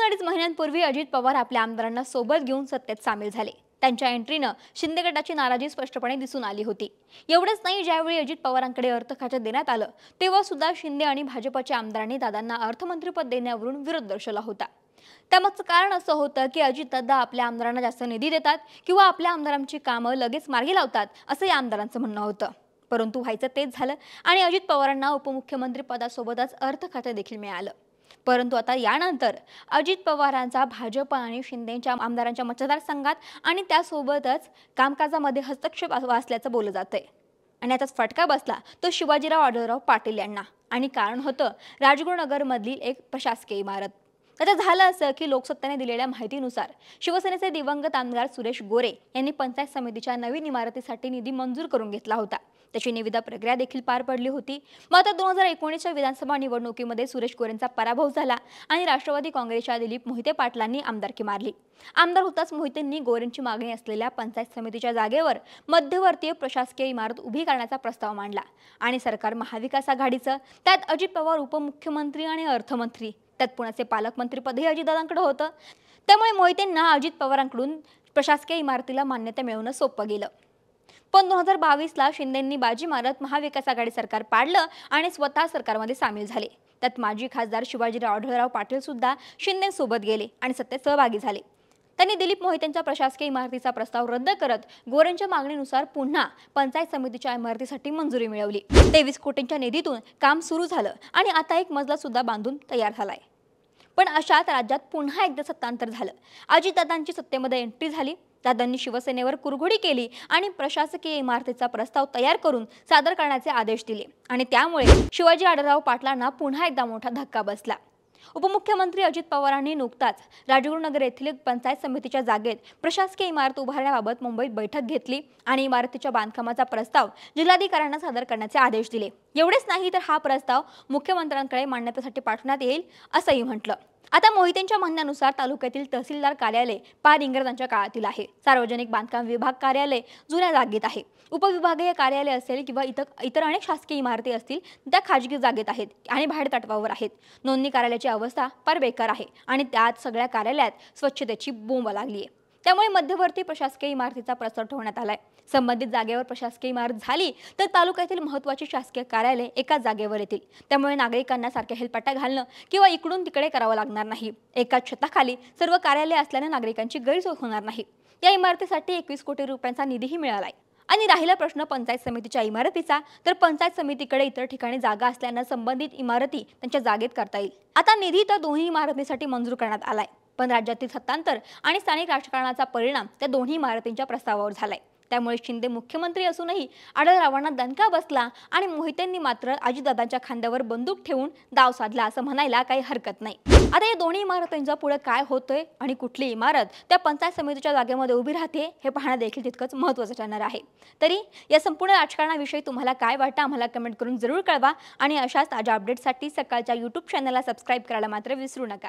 दोन अडीच महिन्यांपूर्वी अजित पवार आपल्या आमदारांना सोबत घेऊन सत्तेत सामील झाले त्यांच्या एंट्रीनं शिंदे गटाची नाराजी स्पष्टपणे दिसून आली होती एवढंच नाही ज्यावेळी अजित पवारांकडे अर्थ देण्यात आलं तेव्हा सुद्धा शिंदे आणि भाजपाच्या आमदारांनी दादांना अर्थमंत्रीपद देण्यावरून विरोध दर्शवला होता त्यामागचं कारण असं होतं की अजित दादा आपल्या आमदारांना जास्त निधी देतात किंवा आपल्या आमदारांची कामं लगेच मार्गी लावतात असं या आमदारांचं म्हणणं होतं परंतु व्हायचं तेच झालं आणि अजित पवारांना उपमुख्यमंत्री पदासोबतच अर्थ खातं देखील मिळालं परंतु आता यानंतर अजित पवारांचा भाजप आणि शिंदेच्या आमदारांच्या मतदारसंघात आणि त्यासोबतच कामकाजामध्ये हस्तक्षेप असल्याचं बोललं जात आणि आता फटका बसला तो शिवाजीराव आढळराव पाटील यांना आणि कारण होतं राजगुरुनगरमधली एक प्रशासकीय इमारत त्याचं झालं असं की लोकसत्ताने दिलेल्या माहितीनुसार शिवसेनेचे दिवंगत आमदार सुरेश गोरे यांनी पंचायत समितीच्या नवीन इमारतीसाठी निधी मंजूर करून घेतला होता त्याची निविदा प्रक्रिया देखील पार पडली होती मात्र दोन हजार एकोणीसच्या विधानसभा निवडणुकीमध्ये सुरेश गोरेंचा पराभव झाला आणि राष्ट्रवादी काँग्रेसच्या दिलीप मोहिते पाटलांनी आमदारकी मारली आमदार होताच मोहितेंनी गोरेंची मागणी असलेल्या पंचायत समितीच्या जागेवर मध्यवर्तीय प्रशासकीय इमारत उभी करण्याचा प्रस्ताव मांडला आणि सरकार महाविकास आघाडीचं त्यात अजित पवार उपमुख्यमंत्री आणि अर्थमंत्री त्यात पुण्याचे पालकमंत्रीपदही अजितदादांकडे होतं त्यामुळे मोहितेंना अजित पवारांकडून प्रशासकीय इमारतीला मान्यता मिळवणं सोपं गेलं पण दोन हजार बावीसला शिंदेंनी बाजी मारत महाविकास आघाडी सरकार पाडलं आणि स्वतः सरकारमध्ये सामील झाले त्यात माजी खासदार शिवाजीराव आढळराव पाटील सुद्धा सोबत गेले आणि सत्तेत सहभागी झाले त्यांनी दिलीप मोहित यांच्या प्रशासकीय इमारतीचा प्रस्ताव रद्द करत गोरेंच्या मागणीनुसार पुन्हा पंचायत समितीच्या इमारतीसाठी मंजुरी मिळवली तेवीस कोटींच्या निधीतून काम सुरू झालं आणि आता एक मजला सुद्धा बांधून तयार झालाय पण अशात राज्यात पुन्हा एकदा सत्तांतर झालं अजितदादांची सत्तेमध्ये एंट्री झाली दादांनी शिवसेनेवर कुरघोडी केली आणि प्रशासकीय इमारतीचा प्रस्ताव तयार करून सादर करण्याचे आदेश दिले आणि त्यामुळे शिवाजी आढळराव पाटलांना पुन्हा एकदा मोठा धक्का बसला उपमुख्यमंत्री अजित पवारांनी नुकताच राजगुरुनगर येथील पंचायत समितीच्या जागेत प्रशासकीय इमारत उभारण्याबाबत मुंबईत बैठक घेतली आणि इमारतीच्या बांधकामाचा प्रस्ताव जिल्हाधिकाऱ्यांना सादर करण्याचे आदेश दिले एवढेच नाही तर हा प्रस्ताव मुख्यमंत्र्यांकडे मान्यतेसाठी पाठवण्यात येईल असंही म्हटलं आता मोहितेंच्या म्हणण्यानुसार तालुक्यातील तहसीलदार कार्यालय पार इंग्रजांच्या काळातील आहे सार्वजनिक बांधकाम विभाग कार्यालय जुन्या जागेत आहे उपविभागीय कार्यालय असेल किंवा इतर इतर अनेक शासकीय इमारती असतील त्या खाजगी जागेत आहेत आणि तटवावर आहेत नोंदणी कार्यालयाची अवस्था फार बेकार आहे आणि त्यात सगळ्या कार्यालयात स्वच्छतेची बोंब लागली आहे त्यामुळे मध्यवर्ती प्रशासकीय इमारतीचा प्रसार ठेवण्यात आलाय संबंधित जागेवर प्रशासकीय इमारत झाली तर तालुक्यातील महत्वाची शासकीय कार्यालय एकाच जागेवर येतील त्यामुळे नागरिकांना सारख्या हेलपाट्या घालणं किंवा इकडून तिकडे करावं लागणार नाही एकाच छताखाली सर्व कार्यालय असल्याने नागरिकांची गैरसोय होणार नाही या इमारतीसाठी एकवीस कोटी रुपयांचा निधीही मिळालाय आणि राहिला प्रश्न पंचायत समितीच्या इमारतीचा तर पंचायत समितीकडे इतर ठिकाणी जागा असल्यानं संबंधित इमारती त्यांच्या जागेत करता येईल आता निधी तर दोन्ही इमारतीसाठी मंजूर करण्यात आलाय पण राज्यातील सत्तांतर आणि स्थानिक राजकारणाचा परिणाम त्या दोन्ही इमारतींच्या प्रस्तावावर झालाय त्यामुळे शिंदे मुख्यमंत्री असूनही आडलरावांना दणका बसला आणि मोहितेंनी मात्र अजितदादांच्या खांद्यावर बंदूक ठेवून दाव साधला असं म्हणायला काही हरकत नाही आता या दोन्ही इमारतींचा पुढे काय होतंय आणि कुठली इमारत त्या पंचायत समितीच्या जागेमध्ये उभी राहते हे पाहणं देखील तितकंच महत्त्वाचं ठरणार आहे तरी या संपूर्ण राजकारणाविषयी तुम्हाला काय वाटतं आम्हाला कमेंट करून जरूर कळवा आणि अशाच ताज्या अपडेटसाठी सकाळच्या युट्यूब चॅनलला सबस्क्राईब करायला मात्र विसरू नका